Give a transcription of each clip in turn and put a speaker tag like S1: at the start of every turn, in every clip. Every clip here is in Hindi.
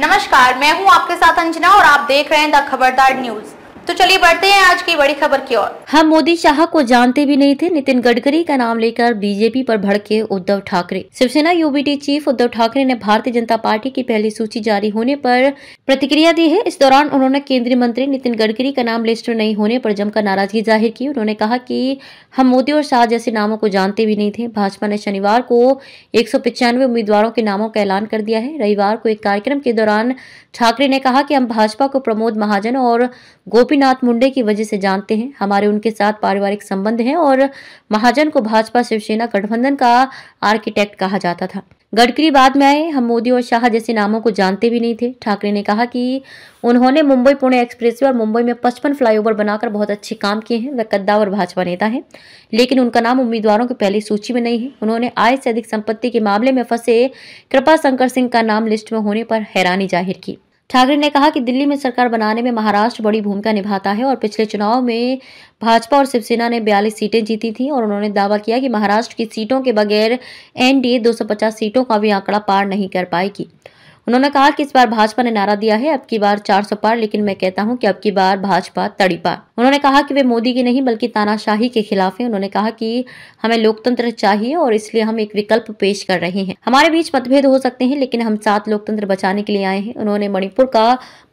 S1: नमस्कार मैं हूं आपके साथ अंजना और आप देख रहे हैं द खबरदार न्यूज तो चलिए बढ़ते हैं आज की बड़ी खबर की ओर
S2: हम मोदी शाह को जानते भी नहीं थे नितिन गडकरी का नाम लेकर बीजेपी पर भड़के उद्धव ठाकरे शिवसेना यूबीटी चीफ उद्धव ठाकरे ने भारतीय जनता पार्टी की पहली सूची जारी होने पर प्रतिक्रिया दी है इस दौरान उन्होंने केंद्रीय मंत्री नितिन गडकरी का नाम लिस्ट नहीं होने पर जमकर नाराजगी जाहिर की उन्होंने कहा कि हम मोदी और शाह जैसे नामों को जानते भी नहीं थे भाजपा ने शनिवार को एक उम्मीदवारों के नामों का ऐलान कर दिया है रविवार को एक कार्यक्रम के दौरान ठाकरे ने कहा कि हम भाजपा को प्रमोद महाजन और गोपी गोपीनाथ मुंडे की वजह से जानते हैं हमारे उनके साथ पारिवारिक संबंध हैं और महाजन को भाजपा शिवसेना गठबंधन का आर्किटेक्ट कहा जाता था गडकरी बाद में आए हम मोदी और शाह जैसे नामों को जानते भी नहीं थे ठाकरे ने कहा कि उन्होंने मुंबई पुणे एक्सप्रेसवे और मुंबई में पचपन फ्लाईओवर बनाकर बहुत अच्छे काम किए हैं वह कद्दावर भाजपा नेता हैं लेकिन उनका नाम उम्मीदवारों की पहली सूची में नहीं है उन्होंने आय से अधिक संपत्ति के मामले में फंसे कृपा शंकर सिंह का नाम लिस्ट में होने पर हैरानी जाहिर की ठाकरे ने कहा कि दिल्ली में सरकार बनाने में महाराष्ट्र बड़ी भूमिका निभाता है और पिछले चुनाव में भाजपा और शिवसेना ने बयालीस सीटें जीती थी और उन्होंने दावा किया कि महाराष्ट्र की सीटों के बगैर एनडीए 250 सीटों का भी आंकड़ा पार नहीं कर पाएगी उन्होंने कहा कि इस बार भाजपा ने नारा दिया है अब की बार चार सौ पार लेकिन मैं कहता हूं कि अब की बार भाजपा तड़ी पार उन्होंने कहा कि वे मोदी की नहीं बल्कि तानाशाही के खिलाफ हैं उन्होंने कहा कि हमें लोकतंत्र चाहिए और इसलिए हम एक विकल्प पेश कर रहे हैं हमारे बीच मतभेद हो सकते हैं लेकिन हम सात लोकतंत्र बचाने के लिए आए हैं उन्होंने मणिपुर का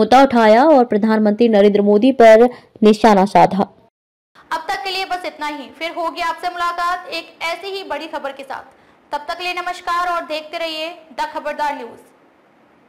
S2: मुद्दा उठाया और प्रधानमंत्री नरेंद्र मोदी पर निशाना साधा अब
S1: तक के लिए बस इतना ही फिर होगी आपसे मुलाकात एक ऐसी ही बड़ी खबर के साथ तब तक लिए नमस्कार और देखते रहिए द खबरदार न्यूज़